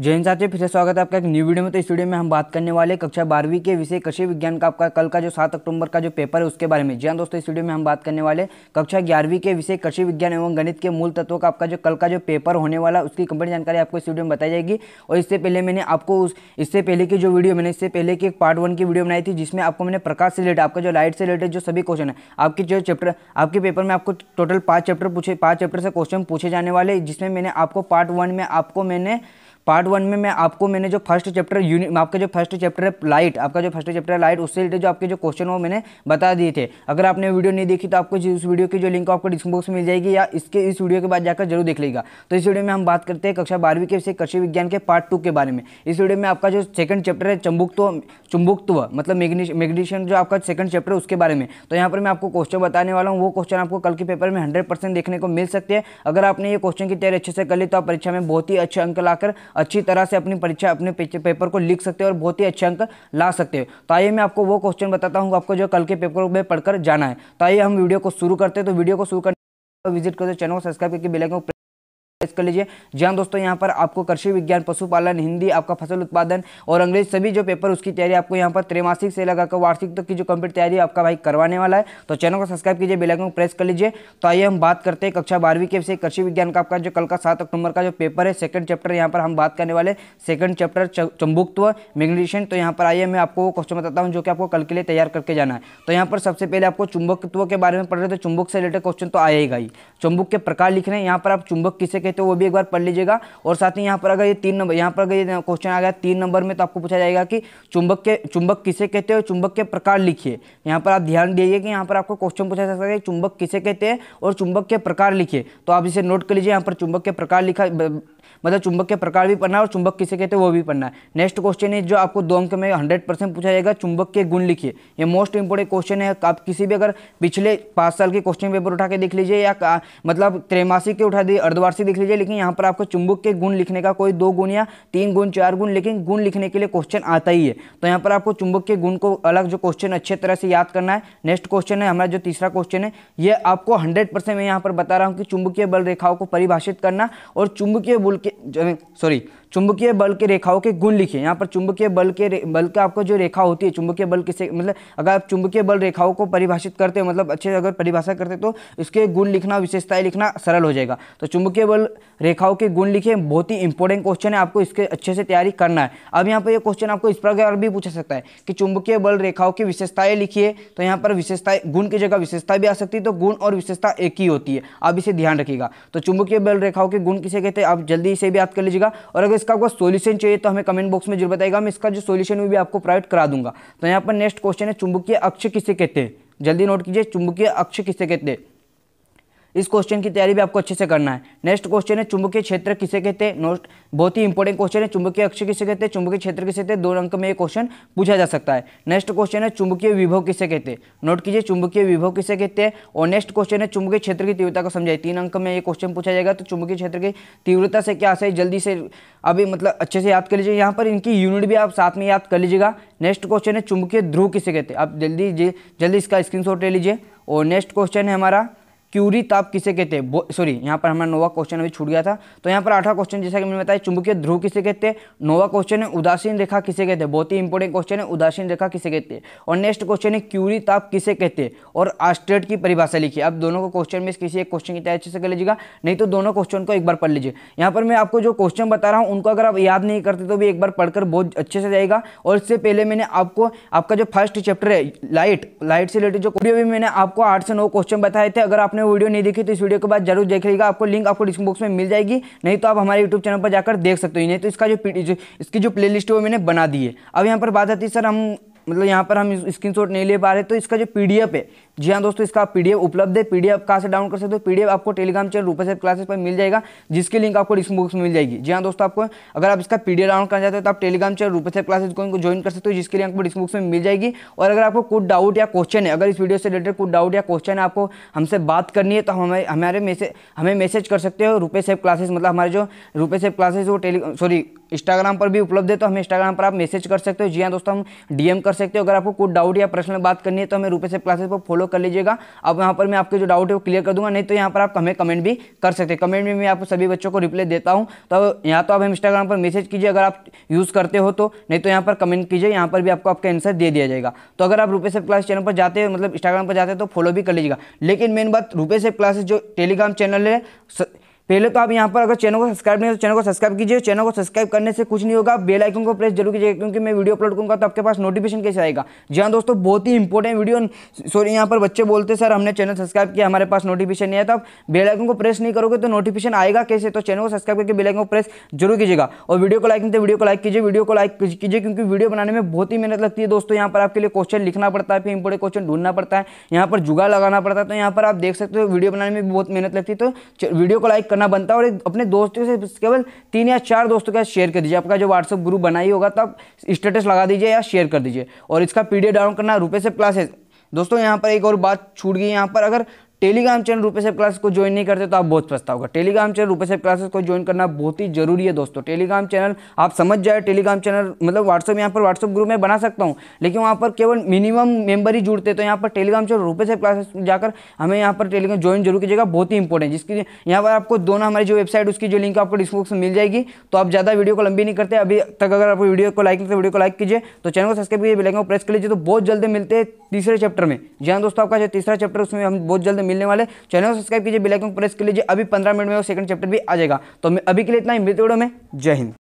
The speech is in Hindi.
जैन साथियों फिर से स्वागत है आपका एक न्यू वीडियो में तो इस वीडियो में हम बात करने वाले कक्षा बारहवीं के विषय कृषि विज्ञान का आपका कल का जो सात अक्टूबर का जो पेपर है उसके बारे में जी हाँ दोस्तों इस वीडियो में हम बात करने वाले कक्षा ग्यारहवीं के विषय कृषि विज्ञान एवं गणित के मूल तत्वों का आपका जो कल का जो पेपर होने वाला उसकी कंप्लीट जानकारी आपको इस वीडियो में बताई जाएगी और इससे पहले मैंने आपको उस इससे पहले की जो वीडियो मैंने इससे पहले की एक पार्ट वन की वीडियो बनाई थी जिसमें आपको मैंने प्रकाश से रिलेटेड आपका जो लाइट से रिलेटेड जो सभी क्वेश्चन है आपके जो चैप्टर आपके पेपर में आपको टोटल पाँच चैप्टर पूछे पाँच चैप्टर से क्वेश्चन पूछे जाने वाले जिसमें मैंने आपको पार्ट वन में आपको मैंने पार्ट वन में मैं आपको मैंने जो फर्स्ट चैप्टर आपका जो फर्स्ट चैप्टर है लाइट आपका जो फर्स्ट चैप्टर है लाइट उससे रिलेटेड जो आपके जो क्वेश्चन वो मैंने बता दिए थे अगर आपने वीडियो नहीं देखी तो आपको इस वीडियो की जो लिंक आपको डिस्क्रिप्शन बॉक्स में मिल जाएगी या इसके इस वीडियो के बाद जाकर जरूर देख लेगा तो इस वीडियो में हम बात करते हैं कक्षा बारहवीं के विषय कृषि विज्ञान के पार्ट टू के बारे में इस वीडियो में आपका जो सेकंड चैप्टर है चुंबुकत्व चुंबुकत्व मतलब मैग्नीशियम जो आपका सेकंड चैप्टर उसके बारे में तो यहाँ पर मैं आपको क्वेश्चन बताने वाला हूँ वो क्वेश्चन आपको कल के पेपर में हंड्रेड देखने को मिल सकते हैं अगर आपने ये क्वेश्चन की तैयारी अच्छे से कर ली तो आप परीक्षा में बहुत ही अच्छे अंक लाकर अच्छी तरह से अपनी परीक्षा अपने पेपर को लिख सकते हो और बहुत ही अच्छे अंक ला सकते हो तो आइए मैं आपको वो क्वेश्चन बताता हूँ आपको जो कल के पेपर में पढ़कर जाना है तो आइए हम वीडियो को शुरू करते हैं तो वीडियो को शुरू करने विजिट करते चैनल को सब्सक्राइब करके बेलाइकन कर लीजिए जी हाँ दोस्तों यहाँ पर आपको कृषि विज्ञान पशुपालन हिंदी आपका फसल उत्पादन और अंग्रेज सभी जो पेपर उसकी तैयारी आपको यहाँ पर त्रैमासिक से लगाकर वार्षिक तक की जो कंप्लीट तैयारी आपका भाई करवाने वाला है तो चैनल को सब्सक्राइब कीजिए बेलाइकन को प्रेस कर लीजिए तो आइए हम बात करते हैं कक्षा बारहवीं के विषय कृषि विज्ञान का आपका जो कल का सात अक्टूबर का जो पेपर है सेकंड चैप्टर यहाँ पर हम बात करने वाले सेकंड चैप्टर चंबुक्त्व मैग्नीशन तो यहाँ पर आइए मैं आपको क्वेश्चन बताता हूँ जो कि आपको कल के लिए तैयार करके जाना है तो यहाँ पर सबसे पहले आपको चुंबकत्व के बारे में पढ़ रहे तो चुंबक से रिलेटेड क्वेश्चन तो आएगा ही चुंबक के प्रकार लिख रहे हैं यहाँ पर आप चुंबक किसे चाहिए तो वो भी एक बार पढ़ लीजिएगा और साथ ही यहाँ पर अगर ये तीन नंबर यहाँ पर अगर ये क्वेश्चन आ गया तीन नंबर में तो आपको पूछा जाएगा कि चुंबक के चुंबक किसे कहते हैं चुंबक के प्रकार लिखिए यहाँ पर आप ध्यान दीजिए कि यहाँ पर आपको क्वेश्चन पूछा जा सकता है चुंबक किसे कहते हैं और चुंबक के प्रकार लिखिए तो आप इसे नोट कर लीजिए यहाँ पर चुंबक के प्रकार लिखा मतलब चुंबक के प्रकार भी पढ़ना है और चुंबक किसे कहते हैं वो भी पढ़ना है नेक्स्ट क्वेश्चन है जो आपको दो अंक में हंड्रेड परसेंट पूछा जाएगा चुंबक के गुण लिखिए ये मोस्ट इंपॉर्टेंट क्वेश्चन है आप किसी भी अगर पिछले पाँच साल के क्वेश्चन पेपर उठा के देख लीजिए या मतलब त्रैमासिक के उठा दिए अर्धवार्षिक देख लीजिए लेकिन यहाँ पर आपको चुंबक के गुण लिखने का कोई दो गुण या तीन गुण चार गुण लेकिन गुण लिखने के लिए क्वेश्चन आता ही है तो यहाँ पर आपको चुंबक के गुण को अलग जो क्वेश्चन अच्छे तरह से याद करना है नेक्स्ट क्वेश्चन है हमारा जो तीसरा क्वेश्चन है ये आपको हंड्रेड मैं यहाँ पर बता रहा हूँ कि चुंबकीय बल रेखाओं को परिभाषित करना और चुंबकीय स्कूल के सॉरी चुंबकीय बल के रेखाओं के गुण लिखिए यहाँ पर चुंबकीय बल के बल का आपको जो रेखा होती है चुंबकीय बल किसे मतलब अगर आप चुंबकीय बल रेखाओं को परिभाषित करते हो मतलब अच्छे से अगर परिभाषा करते तो इसके गुण लिखना विशेषताएं लिखना सरल हो जाएगा तो चुंबकीय बल रेखाओं के गुण लिखे बहुत ही इंपॉर्टेंट क्वेश्चन है आपको इसके अच्छे से तैयारी करना है अब यहाँ पर यह क्वेश्चन आपको इस प्रकार भी पूछा सकता है कि चुंबकीय बल रेखाओं की विशेषताएं लिखिए तो यहाँ पर विशेषताएं गुण की जगह विशेषता भी आ सकती है तो गुण और विशेषता एक ही होती है आप इसे ध्यान रखिएगा तो चुंबकीय बल रेखाओं के गुण किसे कहते हैं आप जल्दी इसे भी याद कर लीजिएगा और अगर इसका आपको सोल्यूशन चाहिए तो हमें कमेंट बॉक्स में जरूर बताएगा मैं इसका जो सोल्यूशन भी आपको प्रोवाइड करा दूंगा तो यहाँ पर नेक्स्ट क्वेश्चन है चुंबकीय अक्ष किसे कहते हैं जल्दी नोट कीजिए चुंबकीय अक्ष किसे कहते हैं इस क्वेश्चन की तैयारी भी आपको अच्छे से करना है नेक्स्ट क्वेश्चन है चुंबकीय क्षेत्र किसे कहते हैं नोट बहुत ही इंपॉर्टेंट क्वेश्चन है चुंबकीय अक्ष किसे कहते हैं चुंबकीय क्षेत्र किसे कहते हैं दो अंक में ये क्वेश्चन पूछा जा सकता है नेक्स्ट क्वेश्चन है चुंबकीय विभव किसे कहते हैं नोट कीजिए चुंबकीय विभव किसे कहते हैं और नेक्स्ट क्वेश्चन है चुंबकीय क्षेत्र की तीव्रता को समझाए तीन अंक में ये क्वेश्चन पूछा जाएगा तो चुंबकीय क्षेत्र की तीव्रता से क्या है जल्दी से अभी मतलब अच्छे से याद कर लीजिए यहाँ पर इनकी यूनिट भी आप साथ में याद कर लीजिएगा नेक्स्ट क्वेश्चन है चुंबकीय ध्रुव किसे कहते हैं आप जल्दी जल्दी इसका स्क्रीन ले लीजिए और नेक्स्ट क्वेश्चन है हमारा क्यूरी ताप तो किसे कहते हैं सॉरी यहाँ पर हमारा नोवा क्वेश्चन अभी छूट गया था तो यहाँ पर आठवां क्वेश्चन जैसा कि मैंने बताया चुंबकीय ध्रुव किसे कहते हैं नोवा क्वेश्चन है उदासीन रेखा किसे कहते हैं बहुत ही इंपॉर्टेंट क्वेश्चन है उदासीन रेखा किसे कहते हैं और नेक्स्ट क्वेश्चन है क्यूरी ताप तो किसे कहते हैं और आस्ट्रेट की परिभाषा लिखी आप दोनों को क्वेश्चन में किसी एक क्वेश्चन की तरह अच्छे से कर लीजिएगा नहीं तो दोनों क्वेश्चन को एक बार पढ़ लीजिए यहाँ पर मैं आपको जो क्वेश्चन बता रहा हूँ उनको अगर आप याद नहीं करते तो भी एक बार पढ़कर बहुत अच्छे से जाएगा और इससे पहले मैंने आपको आपका जो फर्स्ट चैप्टर है लाइट लाइट से रिलेटेड जो भी मैंने आपको आठ से नौ क्वेश्चन बताए थे अगर आपने आपने वीडियो नहीं देखी तो इस वीडियो के बाद जरूर देख लीजिएगा आपको लिंक आपको डिस्क्रिप्शन बॉक्स में मिल जाएगी नहीं तो आप हमारे यूट्यूब चैनल पर जाकर देख सकते हो नहीं तो इसका जो, इसकी जो प्ले है वो मैंने बना दी है अब यहाँ पर बात आती है सर हम मतलब यहाँ पर हम स्क्रीनशॉट नहीं ले पा रहे तो इसका जो पीडीएफ है जी हाँ दोस्तों इसका पीडीएफ उपलब्ध है पीडीएफ कहाँ से डाउनलोड कर सकते हो पीडीएफ आपको Telegram channel Rupa safe classes पर मिल जाएगा जिसकी लिंक आपको डिस्क्रिप्शन बॉक्स में मिल जाएगी जी हाँ दोस्तों आपको अगर आप इसका पीडीएफ डाउनलोड करना चाहते हो तो आप Telegram channel Rupa safe classes को ज्वाइन कर सकते हो जिसके लिए आपको डिस्क्रिप्शन बॉक्स में मिल जाएगी और अगर आपको कुछ डाउट या क्वेश्चन है अगर इस वीडियो से रिलेटेड कुछ डाउट या क्वेश्चन है आपको हमसे बात करनी है तो हमें हमारे मैसेज हमें मैसेज कर सकते हो रुपे सेफ क्लासेस मतलब हमारे जो रुपे सेफ क्लासेस वो टेलीग्राम सॉरी इंस्टाग्राम पर भी उपलब्ध है तो हमें इंस्टाग्राम पर आप मैसेज कर सकते हो जी हाँ दोस्तों हम डीएम कर सकते हो अगर आपको कुछ डाउट या प्रश्न बात करनी है तो हमें रुपे सेफ क्लासेस पर फॉलो फॉलो कर लीजिएगा अब यहाँ पर मैं आपके जो डाउट है वो क्लियर कर दूंगा नहीं तो यहाँ पर आप हमें कमेंट भी कर सकते हैं कमेंट में मैं आपको सभी बच्चों को रिप्लाई देता हूँ तो यहाँ तो आप इंस्टाग्राम पर मैसेज कीजिए अगर आप यूज़ करते हो तो नहीं तो यहाँ पर कमेंट कीजिए यहाँ पर भी आपको आपका आंसर दे दिया जाएगा तो अगर आप रुपये सेफ क्लास चैनल पर जाते हो मतलब इंस्टाग्राम पर जाते हो तो फॉलो भी कर लीजिएगा लेकिन मेन बात रुपये सेफ क्लासेस जो टेलीग्राम चैनल है पहले तो आप यहाँ पर अगर चैनल को सब्सक्राइब नहीं तो चैनल को सब्सक्राइब कीजिए चैनल को सब्सक्राइब करने से कुछ नहीं होगा बेल आइकन को प्रेस जरूर कीजिए क्योंकि मैं वीडियो अपलोड करूँगा तो आपके पास नोटिफिकेशन कैसे आएगा जी हाँ दोस्तों बहुत ही इंपॉर्टेंट वीडियो सॉरी यहाँ पर बच्चे बोलते सर हमने चैनल सब्सक्राइब किया हमारे पास नोटिफिकेशन नहीं आया तो आप बेलाइकन को प्रेस नहीं करोगे तो नोटिफिकेशन आएगा कैसे तो चैनल को सब्सक्राइब करके बेलाइकन को प्रेस जरूर कीजिएगा और वीडियो को लाइक नहीं तो वीडियो को लाइक कीजिए वीडियो को लाइक कीजिए क्योंकि वीडियो बनाने में बहुत ही मेहनत लगती है दोस्तों यहाँ पर आपके लिए क्वेश्चन लिखना पड़ता है फिर इंपॉर्टेंट क्वेश्चन ढूंढना पड़ता है यहाँ पर जुगाड़ लगाना पड़ता है तो यहाँ पर आप देख सकते हो वीडियो बनाने में बहुत मेहनत लगती है तो वीडियो को लाइक करना बनता है और अपने दोस्तों से केवल तीन या चार दोस्तों के साथ शेयर कर दीजिए आपका जो व्हाट्सअप ग्रुप बनाई होगा तो आप स्टेटस लगा दीजिए या शेयर कर दीजिए और इसका पी डाउनलोड करना रुपये से है दोस्तों यहाँ पर एक और बात छूट गई यहाँ पर अगर टेलीग्राम चैनल रूपे सेफ क्लासेस को ज्वाइन नहीं करते तो आप बहुत होगा टेलीग्राम चैनल रूपे सेफ क्लासेस को ज्वाइन करना बहुत ही जरूरी है दोस्तों टेलीग्राम चैनल आप समझ जाए टेलीग्राम चैनल मतलब व्हाट्सअप यहाँ पर व्हाट्सअप ग्रुप में बना सकता हूँ लेकिन वहाँ पर केवल मिनिमम मेंबर ही जुड़ते तो यहाँ पर टेलीग्राम चैनल रूपे सेफ क्लासेस जाकर हमें यहाँ पर टेलीग्राम ज्वाइन जरूर कीजिएगा बहुत ही इंपॉर्टेंट जिसकी यहाँ पर आपको दोनों हमारी जो वेबसाइट उसकी जो लिंक आपको डिस्क्रिप्शन मिल जाएगी तो आप ज़्यादा वीडियो को लंबी नहीं करते अभी तक अगर आपको वीडियो को लाइक करते वीडियो को लाइक कीजिए तो चैनल को सब्सक्राइब कीजिए बेलाइकन को प्रेस कर लीजिए तो बहुत जल्दी मिलते हैं तीसरे चैप्टर में जी हाँ दोस्तों आपका जो तीसरा चैप्टर उसमें हम बहुत जल्द मिलने वाले चैनल को सब्सक्राइब कीजिए बेलाइकन प्रेस कर लीजिए अभी पंद्रह मिनट में वो सेकंड चैप्टर भी आ जाएगा तो अभी के लिए इतना ही मिलते में जय हिंद